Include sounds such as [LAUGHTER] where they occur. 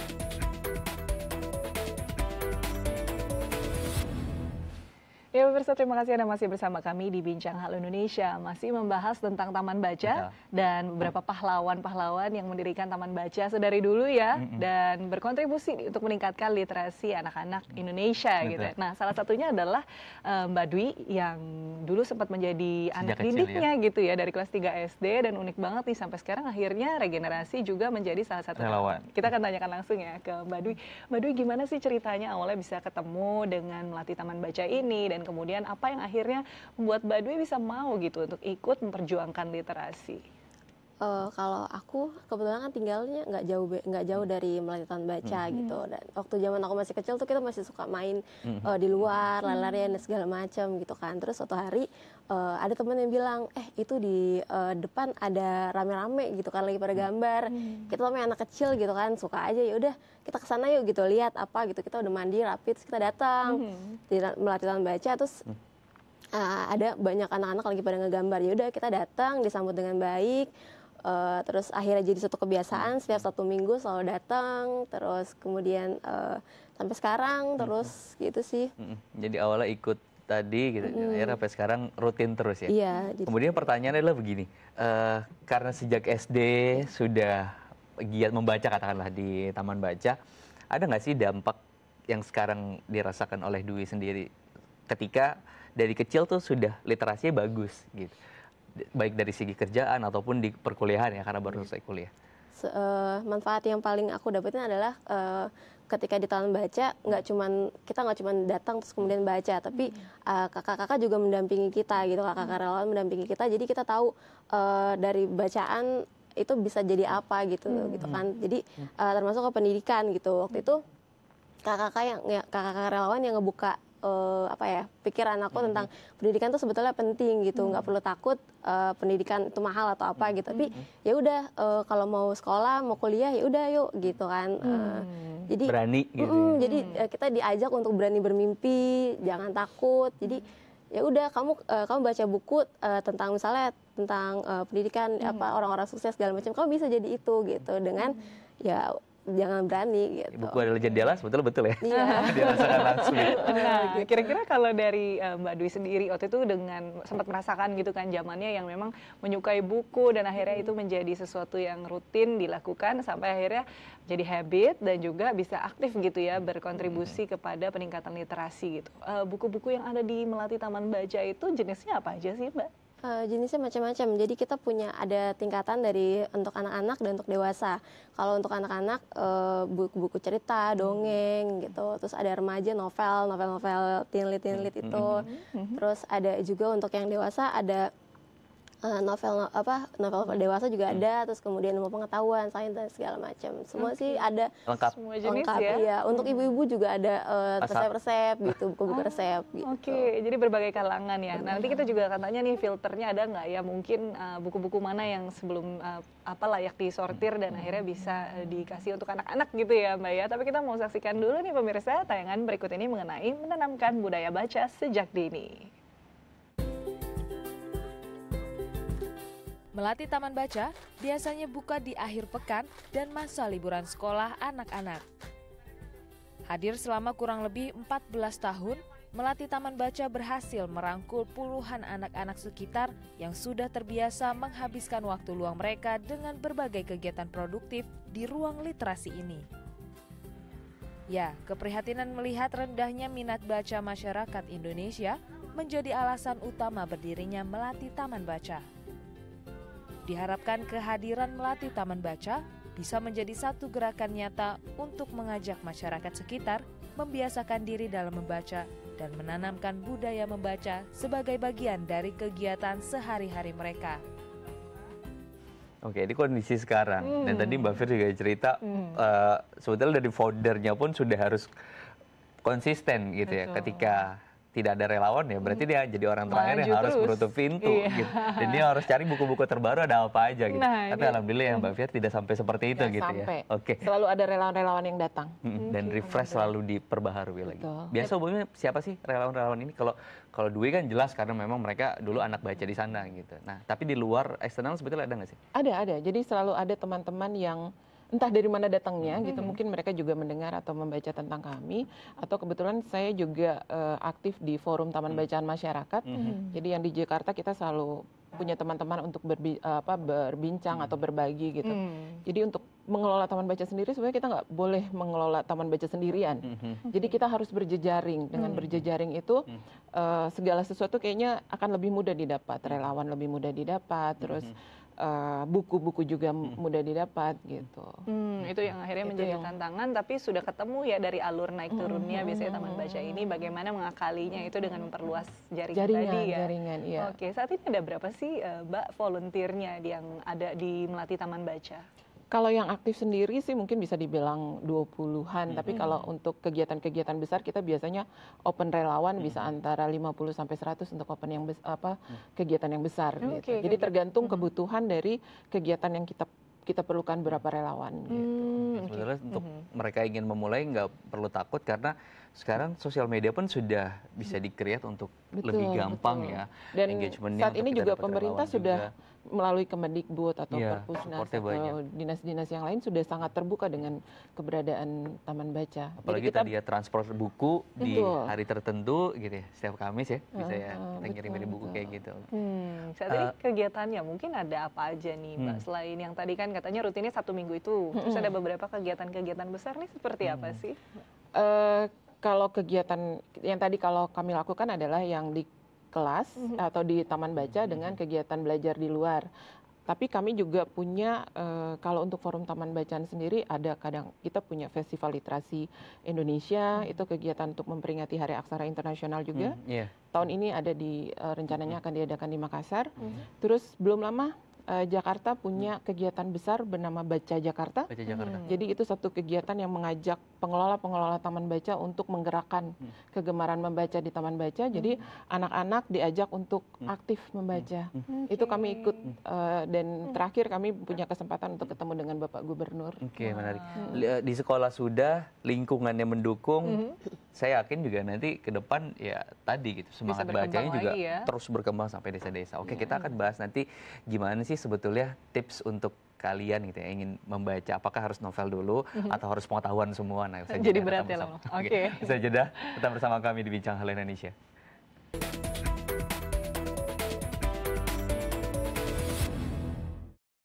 you Ya pemirsa terima kasih Anda masih bersama kami di Bincang Hal Indonesia. Masih membahas tentang Taman Baca ya. dan beberapa pahlawan-pahlawan yang mendirikan Taman Baca sedari dulu ya mm -hmm. dan berkontribusi untuk meningkatkan literasi anak-anak Indonesia Betul. gitu. Nah, salah satunya adalah uh, Mbak Dwi yang dulu sempat menjadi Sejak anak kecil, ya. didiknya ya. gitu ya dari kelas 3 SD dan unik banget nih sampai sekarang akhirnya regenerasi juga menjadi salah satu relawan. Kita akan tanyakan langsung ya ke Mbak Dwi. Mbak Dwi gimana sih ceritanya awalnya bisa ketemu dengan melatih Taman Baca ini dan dan kemudian apa yang akhirnya membuat Mbak bisa mau gitu untuk ikut memperjuangkan literasi? uh, kalau aku kebetulan kan tinggalnya nggak jauh nggak jauh dari Melatitan Baca hmm. gitu dan waktu zaman aku masih kecil tuh kita masih suka main hmm. uh, di luar mm-hmm. lari-larian dan segala macam gitu kan terus suatu hari uh, ada teman yang bilang eh itu di uh, depan ada rame-rame gitu kan lagi pada gambar hmm. kita main anak kecil gitu kan suka aja ya udah kita kesana yuk gitu lihat apa gitu kita udah mandi rapi terus kita datang hmm. di Baca terus hmm uh, ada banyak anak-anak lagi pada ngegambar. Yaudah kita datang disambut dengan baik. Uh, terus akhirnya jadi satu kebiasaan setiap hmm. satu minggu selalu datang terus kemudian uh, sampai sekarang hmm. terus gitu sih hmm, jadi awalnya ikut tadi gitu mm. akhirnya sampai sekarang rutin terus ya iya, gitu. kemudian pertanyaannya adalah begini uh, karena sejak SD sudah giat membaca katakanlah di taman baca ada nggak sih dampak yang sekarang dirasakan oleh Dwi sendiri ketika dari kecil tuh sudah literasinya bagus gitu baik dari segi kerjaan ataupun di perkuliahan ya karena baru selesai kuliah? Se uh, manfaat yang paling aku dapetin adalah uh, ketika di tahun baca nggak cuman kita nggak cuman datang terus kemudian baca tapi eh, kakak-kakak uh, juga mendampingi kita gitu kakak-kakak relawan mendampingi kita jadi kita tahu uh, dari bacaan itu bisa jadi apa gitu hmm. gitu kan hmm. jadi uh, termasuk ke pendidikan gitu waktu itu kakak-kakak yang kakak-kakak ya, relawan yang ngebuka uh, apa ya pikiran aku mm-hmm. tentang pendidikan itu sebetulnya penting gitu mm-hmm. nggak mm-hmm. perlu takut uh, pendidikan itu mahal atau apa mm-hmm. gitu tapi mm-hmm. ya udah uh, kalau mau sekolah mau kuliah ya udah yuk gitu kan mm-hmm. jadi berani gitu ya? mm, jadi uh, kita diajak untuk berani bermimpi jangan takut jadi mm. ya udah kamu uh, kamu baca buku uh, tentang misalnya tentang uh, pendidikan hmm apa orang-orang sukses segala macam kamu bisa jadi itu gitu dengan hmm ya jangan berani gitu. Buku adalah jendela sebetulnya betul ya. Iya. [LAUGHS] Dirasakan langsung. Iya. Oh, gitu. Nah, kira-kira kalau dari eh, Mbak Dwi sendiri waktu itu dengan sempat merasakan gitu kan zamannya yang memang menyukai buku dan akhirnya hmm. itu menjadi sesuatu yang rutin dilakukan sampai akhirnya jadi habit dan juga bisa aktif gitu ya hmm. berkontribusi hmm. kepada peningkatan literasi gitu. Eh, buku -buku yang ada di Melati Taman Baca itu jenisnya apa aja sih, Mbak? Uh, jenisnya macam-macam. Jadi kita punya ada tingkatan dari untuk anak-anak dan untuk dewasa. Kalau untuk anak-anak eh, buku buku-buku cerita, hmm. dongeng hmm gitu. Terus ada remaja novel, novel-novel tinlit tinlit hmm. itu. Hmm. hmm Terus ada juga untuk yang dewasa ada uh, novel apa novel hmm. dewasa juga hmm. ada terus kemudian mau pengetahuan sains dan segala macam semua okay. Hmm. sih ada lengkap semua jenis lengkap, ya, ya. untuk hmm. ibu-ibu juga ada uh, resep-resep gitu [LAUGHS] buku-buku ah, resep gitu oke okay. jadi berbagai kalangan ya nah, nanti kita iya. juga katanya nih filternya ada nggak ya mungkin eh, buku-buku uh, mana yang sebelum uh, apa layak disortir dan akhirnya bisa uh, dikasih untuk anak-anak gitu ya mbak ya tapi kita mau saksikan dulu nih pemirsa tayangan berikut ini mengenai menanamkan budaya baca sejak dini Melati Taman Baca biasanya buka di akhir pekan dan masa liburan sekolah anak-anak. Hadir selama kurang lebih 14 tahun, Melati Taman Baca berhasil merangkul puluhan anak-anak sekitar yang sudah terbiasa menghabiskan waktu luang mereka dengan berbagai kegiatan produktif di ruang literasi ini. Ya, keprihatinan melihat rendahnya minat baca masyarakat Indonesia menjadi alasan utama berdirinya Melati Taman Baca. Diharapkan kehadiran melati Taman Baca bisa menjadi satu gerakan nyata untuk mengajak masyarakat sekitar membiasakan diri dalam membaca dan menanamkan budaya membaca sebagai bagian dari kegiatan sehari-hari mereka. Oke, ini kondisi sekarang. Hmm. Dan tadi Mbak Fir juga cerita, hmm. uh, sebetulnya dari foldernya pun sudah harus konsisten gitu ya Betul. ya ketika tidak ada relawan ya berarti dia jadi orang terakhir Maju yang harus berutuh menutup pintu iya. gitu. Dan dia harus cari buku-buku terbaru ada apa aja gitu. Nah, Tapi iya. alhamdulillah ya Mbak Fia tidak sampai seperti itu gitu ya, gitu sampai. ya. Oke. Okay. Selalu ada relawan-relawan yang datang. Hmm. Dan refresh selalu diperbaharui lagi. Biasa umumnya siapa sih relawan-relawan ini kalau kalau Dwi kan jelas karena memang mereka dulu anak baca di sana gitu. Nah, tapi di luar eksternal sebetulnya ada nggak sih? Ada, ada. Jadi selalu ada teman-teman yang entah dari mana datangnya gitu mungkin mereka juga mendengar atau membaca tentang kami atau kebetulan saya juga uh, aktif di forum Taman mm. Bacaan Masyarakat hmm. jadi yang di Jakarta kita selalu punya teman-teman untuk berbi apa berbincang hmm. atau berbagi gitu hmm. jadi untuk mengelola taman baca sendiri sebenarnya kita nggak boleh mengelola taman baca sendirian. Mm-hmm. Jadi kita harus berjejaring. Dengan mm-hmm. berjejaring itu mm-hmm. uh, segala sesuatu kayaknya akan lebih mudah didapat. Mm-hmm. Relawan lebih mudah didapat. Terus buku mm-hmm. eh, buku-buku juga mm-hmm. mudah didapat gitu. Hmm, itu yang akhirnya menjadi yang... tantangan. Tapi sudah ketemu ya dari alur naik turunnya biasanya taman baca ini. Bagaimana mengakalinya itu dengan memperluas jaringan, jaringan tadi ya. Jaringan, iya. Oke, saat ini ada berapa sih uh, mbak volunteernya yang ada di melatih taman baca? Kalau yang aktif sendiri sih mungkin bisa dibilang 20-an, hmm. tapi kalau untuk kegiatan-kegiatan besar kita biasanya open relawan hmm. bisa antara 50 sampai 100 untuk open yang apa hmm. kegiatan yang besar okay, gitu. Jadi okay. tergantung hmm. kebutuhan dari kegiatan yang kita kita perlukan berapa relawan mm Hmm, okay. Sebenarnya untuk mm -hmm. mereka ingin memulai nggak perlu takut karena sekarang sosial media pun sudah bisa hmm. di untuk betul, lebih gampang betul. ya. Dan saat ini juga pemerintah sudah juga melalui Kemendikbud atau yeah, Perpusnas atau dinas-dinas yang lain sudah sangat terbuka dengan keberadaan taman baca. Apalagi Jadi kita, tadi ya transport buku betul. di hari tertentu gitu ya, setiap Kamis ya bisa ya uh, kita ngirim-ngirim buku kayak gitu. Hmm, saat uh, eh, kegiatannya mungkin ada apa aja nih Mbak hmm. selain yang tadi kan katanya rutinnya satu Minggu itu, terus ada beberapa kegiatan-kegiatan besar nih seperti hmm. apa sih? Uh, kalau kegiatan yang tadi kalau kami lakukan adalah yang di kelas mm -hmm. atau di taman baca mhm. dengan kegiatan belajar di luar. Tapi kami juga punya uh, kalau untuk forum taman bacaan sendiri ada kadang kita punya festival literasi Indonesia hmm. itu kegiatan untuk memperingati Hari Aksara Internasional juga. Hmm, yeah. Tahun ini ada di uh, rencananya akan diadakan di Makassar. Hmm. Terus belum lama uh, Jakarta punya hmm. kegiatan besar bernama Baca Jakarta. Baca Jakarta. Hmm. Jadi itu satu kegiatan yang mengajak pengelola-pengelola taman baca untuk menggerakkan hmm. kegemaran membaca di taman baca. Jadi hmm. anak-anak diajak untuk hmm. aktif membaca. Hmm. Okay. Hmm. Itu kami ikut uh, dan hmm. terakhir kami punya kesempatan untuk ketemu dengan Bapak Gubernur. Oke, okay, menarik. Hmm. Di sekolah sudah lingkungannya mendukung. Hmm saya yakin juga nanti ke depan ya tadi gitu semangat bacanya juga ya. terus berkembang sampai desa-desa. Oke, yeah. kita iya. akan bahas nanti gimana sih sebetulnya tips untuk kalian gitu ya ingin membaca apakah harus novel dulu mhm. atau harus pengetahuan semua nah saya jadi berat ya Oke. Okay. Saya jeda tetap bersama kami di Bincang Hal Indonesia.